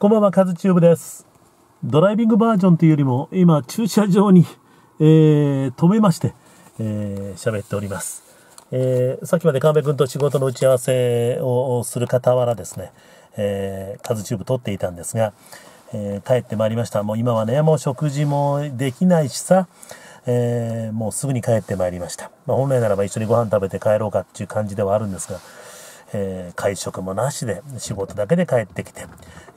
こんばんは、カズチューブです。ドライビングバージョンというよりも、今、駐車場に、えー、止めまして、えー、喋っております。えー、さっきまで神戸君と仕事の打ち合わせをする傍らですね、えー、カズチューブ撮っていたんですが、えー、帰ってまいりました。もう今はね、もう食事もできないしさ、えー、もうすぐに帰ってまいりました。まあ、本来ならば一緒にご飯食べて帰ろうかっていう感じではあるんですが、えー、会食もなしで、仕事だけで帰ってきて、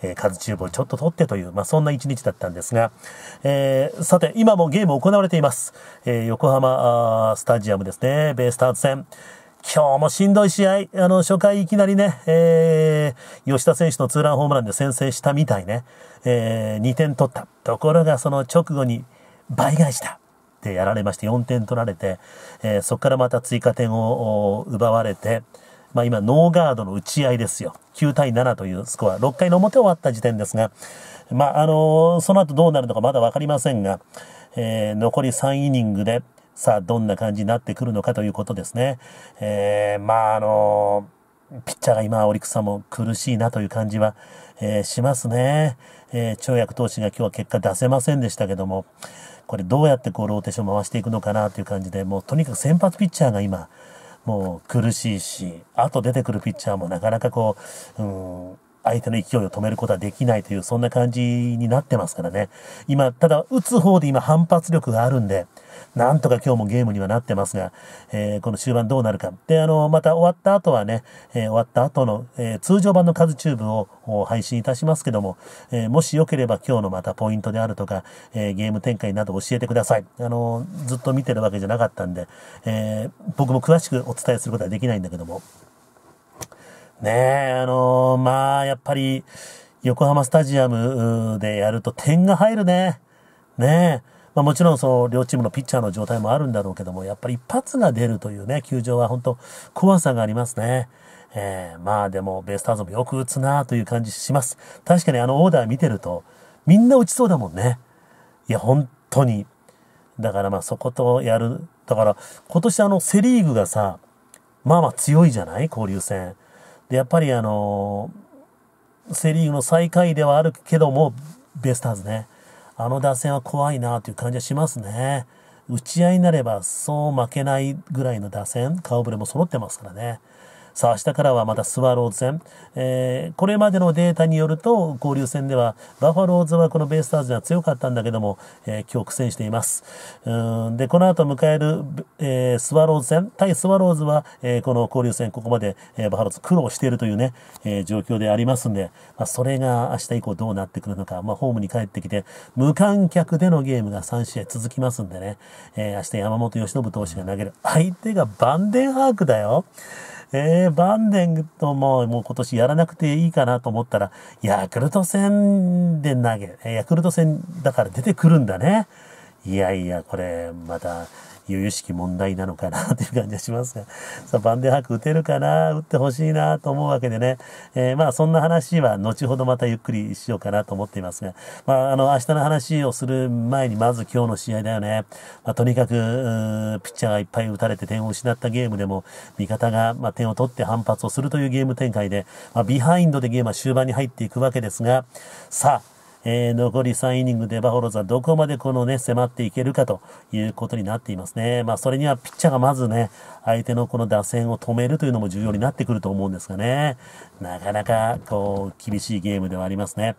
えー、数厨房ちょっと取ってという、まあ、そんな一日だったんですが、えー、さて、今もゲーム行われています。え横浜スタジアムですね、ベイスターズ戦。今日もしんどい試合、あの、初回いきなりね、えー、吉田選手のツーランホームランで先制したみたいね、えー、2点取った。ところが、その直後に倍返した。ってやられまして、4点取られて、えー、そこからまた追加点を奪われて、まあ今、ノーガードの打ち合いですよ。9対7というスコア。6回の表終わった時点ですが、まああのその後どうなるのかまだわかりませんが、えー、残り3イニングで、さあどんな感じになってくるのかということですね。えー、まああのピッチャーが今、オリックスさんも苦しいなという感じは、えー、しますね。えー、跳躍投手が今日は結果出せませんでしたけども、これどうやってこうローテーション回していくのかなという感じで、もうとにかく先発ピッチャーが今、もう苦しいし、あと出てくるピッチャーもなかなかこう、うん、相手の勢いを止めることはできないという、そんな感じになってますからね。今、ただ、打つ方で今反発力があるんで、なんとか今日もゲームにはなってますが、えー、この終盤どうなるか。で、あの、また終わった後はね、えー、終わった後の、えー、通常版の数チューブを配信いたしますけども、えもしよければ今日のまたポイントであるとか、えゲーム展開など教えてください。あの、ずっと見てるわけじゃなかったんで、え僕も詳しくお伝えすることはできないんだけども。ねえ、あのー、まあ、やっぱり、横浜スタジアムでやると点が入るね。ねえ。まあ、もちろんその両チームのピッチャーの状態もあるんだろうけども、やっぱり一発が出るというね、球場は本当怖さがありますね。えー、まあでも、ベイスターズもよく打つなという感じします。確かにあのオーダー見てると、みんな打ちそうだもんね。いや、本当に。だからまあそことやる。だから、今年あのセリーグがさ、まあまあ強いじゃない交流戦。で、やっぱりあの、セリーグの最下位ではあるけども、ベスターズね。あの打線は怖いなという感じはしますね。打ち合いになればそう負けないぐらいの打線、顔ぶれも揃ってますからね。さあ、明日からはまたスワローズ戦。えー、これまでのデータによると、交流戦では、バファローズはこのベイスターズには強かったんだけども、えー、今日苦戦しています。うんで、この後迎える、えー、スワローズ戦、対スワローズは、えー、この交流戦、ここまで、えー、バファローズ苦労しているというね、えー、状況でありますんで、まあ、それが明日以降どうなってくるのか、まあ、ホームに帰ってきて、無観客でのゲームが3試合続きますんでね、えー、明日山本由伸投手が投げる相手がバンデンハークだよ。えー、バンデンとも、もう今年やらなくていいかなと思ったら、ヤクルト戦で投げ、ヤクルト戦だから出てくるんだね。いやいや、これ、また、由々しき問題なのかなという感じがしますが、さあ、バンデハーク打てるかな、打ってほしいなと思うわけでね、えー、まあ、そんな話は後ほどまたゆっくりしようかなと思っていますが、まあ、あの、明日の話をする前に、まず今日の試合だよね。まあ、とにかく、ピッチャーがいっぱい打たれて点を失ったゲームでも、味方が、まあ、点を取って反発をするというゲーム展開で、まあ、ビハインドでゲームは終盤に入っていくわけですが、さあ、えー、残り3イニングでバファローズはどこまでこのね、迫っていけるかということになっていますね。まあ、それにはピッチャーがまずね、相手のこの打線を止めるというのも重要になってくると思うんですがね、なかなか、こう、厳しいゲームではありますね。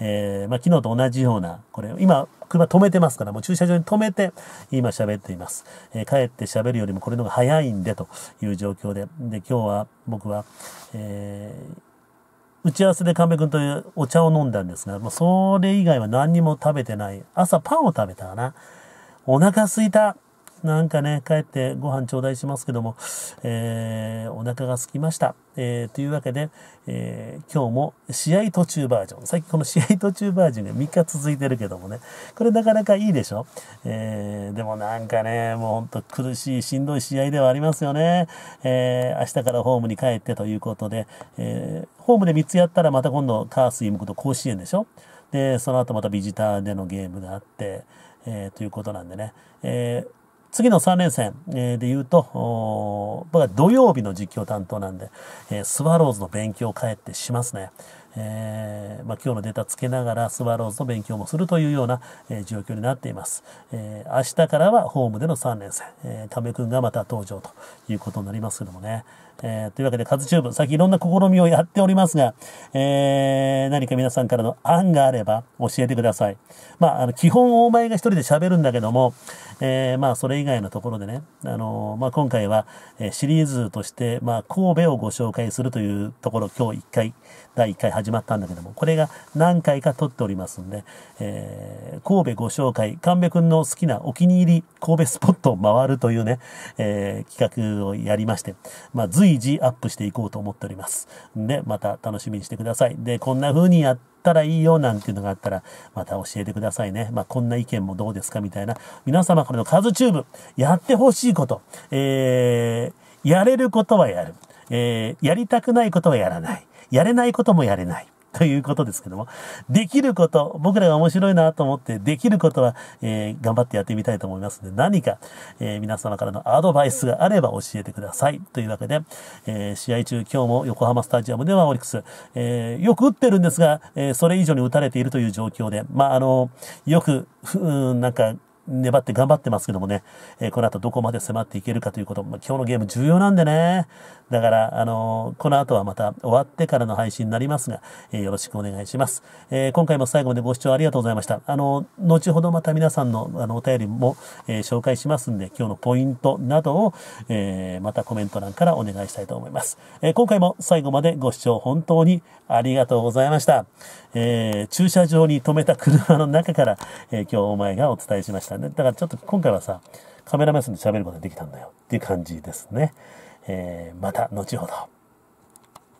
えー、まあ、昨日と同じような、これ、今、車止めてますから、もう駐車場に止めて、今喋っています。えー、帰って喋るよりもこれの方が早いんで、という状況で。で、今日は僕は、えー打ち合わせで神戸君とお茶を飲んだんですが、もうそれ以外は何にも食べてない。朝パンを食べたかな。お腹すいた。なんかね、帰ってご飯頂戴しますけども、えー、お腹が空きました。えー、というわけで、えー、今日も試合途中バージョン。最近この試合途中バージョンが3日続いてるけどもね、これなかなかいいでしょ、えー、でもなんかね、もうほんと苦しい、しんどい試合ではありますよね。えー、明日からホームに帰ってということで、えー、ホームで3つやったらまた今度カースイムこと甲子園でしょで、その後またビジターでのゲームがあって、えー、ということなんでね、えー次の3連戦、で言うと、僕は土曜日の実況担当なんで、スワローズの勉強を帰ってしますね。えー、まあ、今日のデータつけながらスワローズの勉強もするというような、えー、状況になっています。えー、明日からはホームでの3連戦、え亀く君がまた登場ということになりますけどもね。えというわけで、カズチューブ、最近いろんな試みをやっておりますが、え何か皆さんからの案があれば教えてください。まあ、あの、基本お前が一人で喋るんだけども、えまあ、それ以外のところでね、あのまあ、今回は、えシリーズとして、まあ、神戸をご紹介するというところ、今日1回、第1回始始まったんだけども、これが何回か撮っておりますんで、えー、神戸ご紹介、神戸くんの好きなお気に入り神戸スポットを回るというね、えー、企画をやりまして、まあ、随時アップしていこうと思っております。で、また楽しみにしてください。で、こんな風にやって、たらいいよなんていうのがあったら、また教えてくださいね。まあ、こんな意見もどうですかみたいな。皆様これのカズチューブ、やってほしいこと、えー、やれることはやる。えー、やりたくないことはやらない。やれないこともやれない。ということですけども、できること、僕らが面白いなと思って、できることは、えー、頑張ってやってみたいと思いますので、何か、えー、皆様からのアドバイスがあれば教えてください。というわけで、えー、試合中、今日も横浜スタジアムではオリックス、えー、よく打ってるんですが、えそれ以上に打たれているという状況で、まあ、あの、よく、うん、なんか、粘って頑張ってますけどもね、えー、この後どこまで迫っていけるかということ、まあ、今日のゲーム重要なんでね、だから、あのー、この後はまた終わってからの配信になりますが、えー、よろしくお願いします、え今回も最後までご視聴ありがとうございました。あの後ほどまた皆さんのあのお便りも、え紹介しますんで、今日のポイントなどを、えまたコメント欄からお願いしたいと思います、え今回も最後までご視聴本当にありがとうございました。え駐車場に停めた車の中から、え今日お前がお伝えしました。したね。だからちょっと今回はさ、カメラ目線で喋ることができたんだよっていう感じですね。えー、また後ほど。